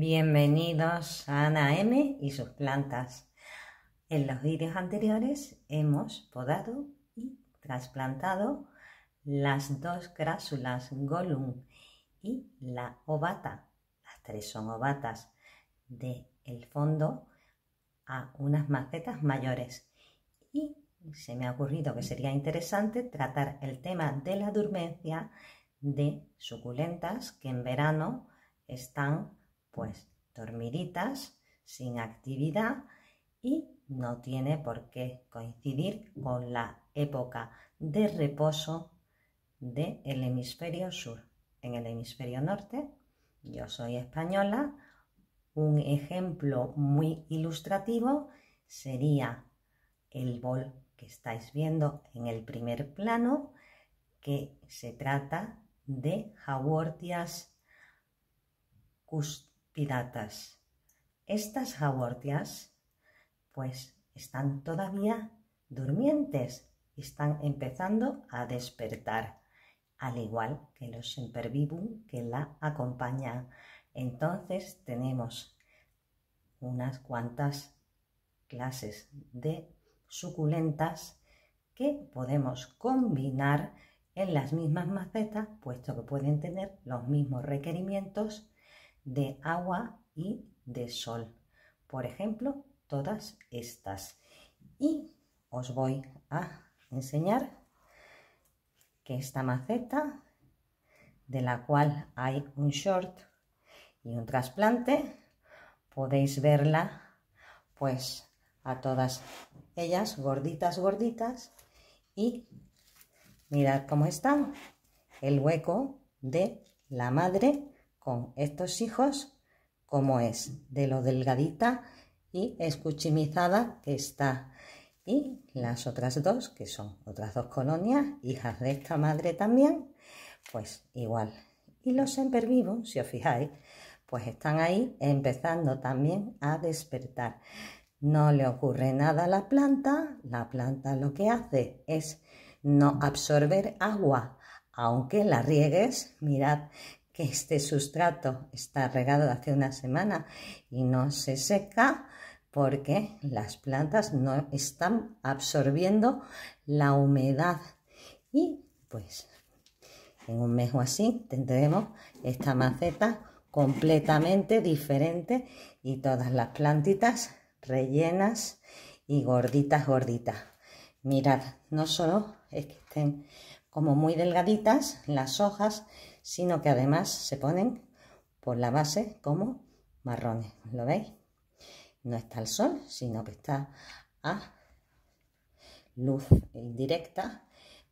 Bienvenidos a Ana M y sus plantas. En los vídeos anteriores hemos podado y trasplantado las dos grásulas Golum y la ovata. Las tres son ovatas del el fondo a unas macetas mayores. Y se me ha ocurrido que sería interesante tratar el tema de la durmencia de suculentas que en verano están pues dormiditas, sin actividad y no tiene por qué coincidir con la época de reposo del el hemisferio sur. En el hemisferio norte, yo soy española, un ejemplo muy ilustrativo sería el bol que estáis viendo en el primer plano, que se trata de haworthias cus estas jaguartias pues, están todavía durmientes están empezando a despertar, al igual que los sempervivum que la acompañan. Entonces tenemos unas cuantas clases de suculentas que podemos combinar en las mismas macetas, puesto que pueden tener los mismos requerimientos de agua y de sol. Por ejemplo, todas estas. Y os voy a enseñar que esta maceta, de la cual hay un short y un trasplante, podéis verla pues a todas ellas gorditas, gorditas y mirad cómo está el hueco de la madre con estos hijos como es, de lo delgadita y escuchimizada que está. Y las otras dos, que son otras dos colonias, hijas de esta madre también, pues igual. Y los vivos, si os fijáis, pues están ahí empezando también a despertar. No le ocurre nada a la planta, la planta lo que hace es no absorber agua, aunque la riegues, mirad que este sustrato está regado hace una semana y no se seca porque las plantas no están absorbiendo la humedad y pues en un mes o así tendremos esta maceta completamente diferente y todas las plantitas rellenas y gorditas gorditas mirad no solo es que estén como muy delgaditas las hojas sino que además se ponen por la base como marrones. ¿Lo veis? No está el sol, sino que está a luz indirecta,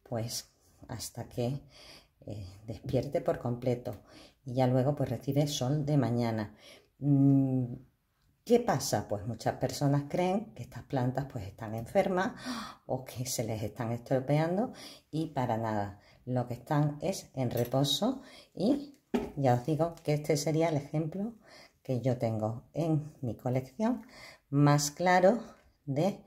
pues hasta que eh, despierte por completo y ya luego pues recibe sol de mañana. Mm, ¿Qué pasa? Pues muchas personas creen que estas plantas pues están enfermas o que se les están estropeando y para nada lo que están es en reposo y ya os digo que este sería el ejemplo que yo tengo en mi colección más claro de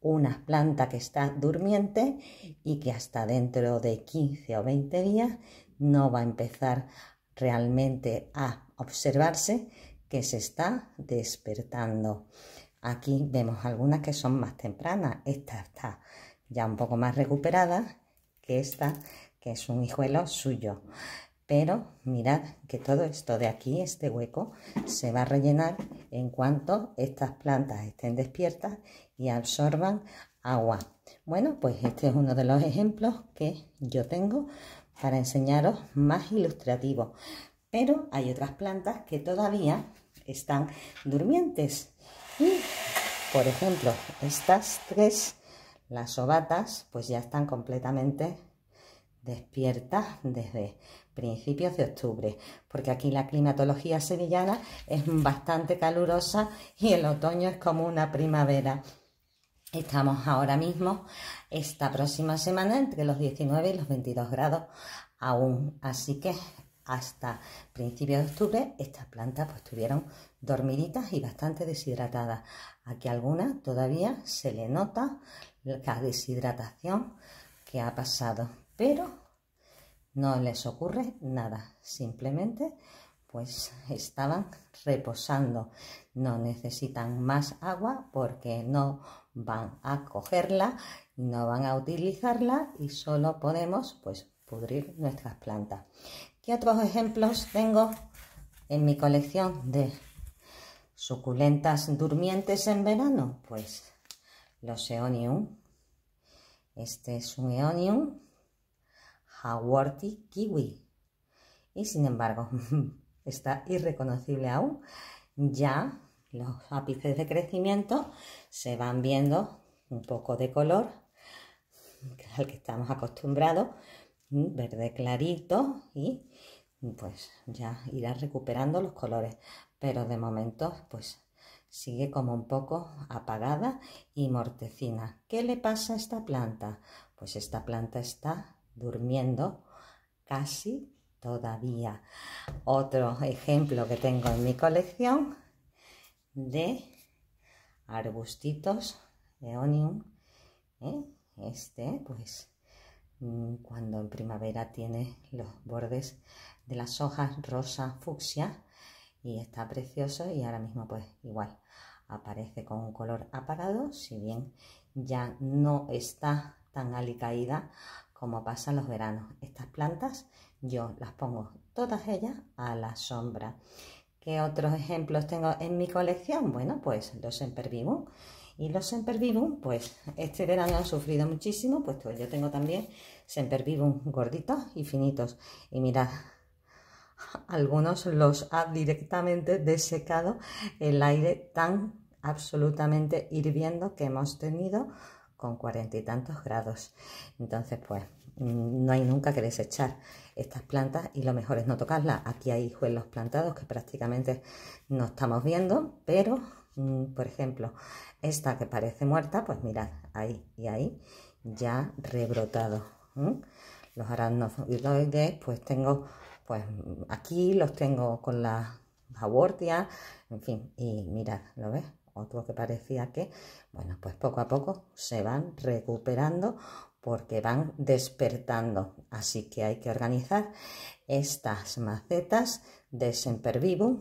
una planta que está durmiente y que hasta dentro de 15 o 20 días no va a empezar realmente a observarse que se está despertando. Aquí vemos algunas que son más tempranas. Esta está ya un poco más recuperada que esta, que es un hijuelo suyo. Pero mirad que todo esto de aquí, este hueco, se va a rellenar en cuanto estas plantas estén despiertas y absorban agua. Bueno, pues este es uno de los ejemplos que yo tengo para enseñaros más ilustrativo Pero hay otras plantas que todavía están durmientes. Y, por ejemplo, estas tres las ovatas pues ya están completamente despiertas desde principios de octubre, porque aquí la climatología sevillana es bastante calurosa y el otoño es como una primavera. Estamos ahora mismo, esta próxima semana, entre los 19 y los 22 grados aún, así que hasta principios de octubre estas plantas pues estuvieron dormiditas y bastante deshidratadas. Aquí alguna todavía se le nota la deshidratación que ha pasado. Pero no les ocurre nada, simplemente pues estaban reposando. No necesitan más agua porque no van a cogerla, no van a utilizarla y solo podemos pues pudrir nuestras plantas. ¿Qué otros ejemplos tengo en mi colección de suculentas durmientes en verano? Pues los Eonium. Este es un Eonium Kiwi. Y sin embargo, está irreconocible aún. Ya los ápices de crecimiento se van viendo un poco de color al que estamos acostumbrados, verde clarito y pues ya irá recuperando los colores, pero de momento pues Sigue como un poco apagada y mortecina. ¿Qué le pasa a esta planta? Pues esta planta está durmiendo casi todavía. Otro ejemplo que tengo en mi colección de arbustitos de ¿eh? Este, pues, mm, cuando en primavera tiene los bordes de las hojas rosa fucsia y está precioso y ahora mismo pues igual aparece con un color apagado, si bien ya no está tan alicaída como pasa los veranos. Estas plantas yo las pongo todas ellas a la sombra. ¿Qué otros ejemplos tengo en mi colección? Bueno, pues los Sempervivum. Y los Sempervivum, pues este verano han sufrido muchísimo, puesto yo tengo también Sempervivum gorditos y finitos. Y mirad, algunos los ha directamente desecado el aire tan absolutamente hirviendo que hemos tenido con cuarenta y tantos grados. Entonces, pues mm, no hay nunca que desechar estas plantas y lo mejor es no tocarlas. Aquí hay juelos plantados que prácticamente no estamos viendo, pero mm, por ejemplo, esta que parece muerta, pues mirad, ahí y ahí ya rebrotado. ¿Mm? Los arándanos pues tengo pues aquí los tengo con la abortias, en fin, y mirad, ¿lo ves? Otro que parecía que, bueno, pues poco a poco se van recuperando porque van despertando. Así que hay que organizar estas macetas de Semper Vivum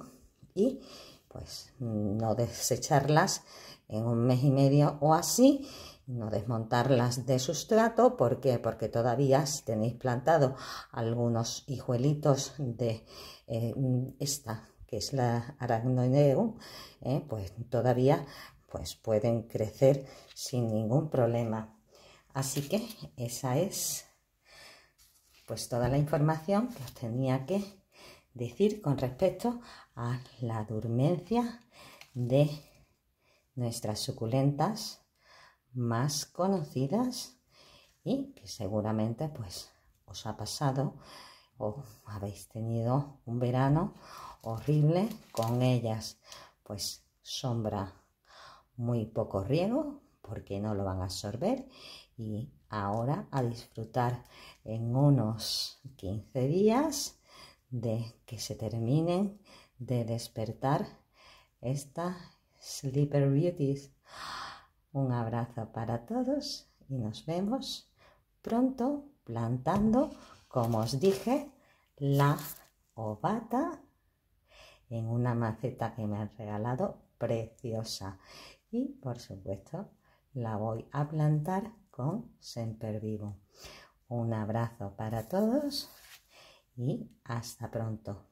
y pues no desecharlas en un mes y medio o así no desmontarlas de sustrato, ¿por qué? Porque todavía si tenéis plantado algunos hijuelitos de eh, esta, que es la aracnoideum, eh, pues todavía pues pueden crecer sin ningún problema. Así que esa es pues toda la información que os tenía que decir con respecto a la durmencia de nuestras suculentas más conocidas y que seguramente pues os ha pasado o habéis tenido un verano horrible con ellas. Pues sombra muy poco riego porque no lo van a absorber y ahora a disfrutar en unos 15 días de que se terminen de despertar esta Sleeper Beauties. Un abrazo para todos y nos vemos pronto plantando, como os dije, la ovata en una maceta que me han regalado preciosa. Y por supuesto la voy a plantar con vivo. Un abrazo para todos y hasta pronto.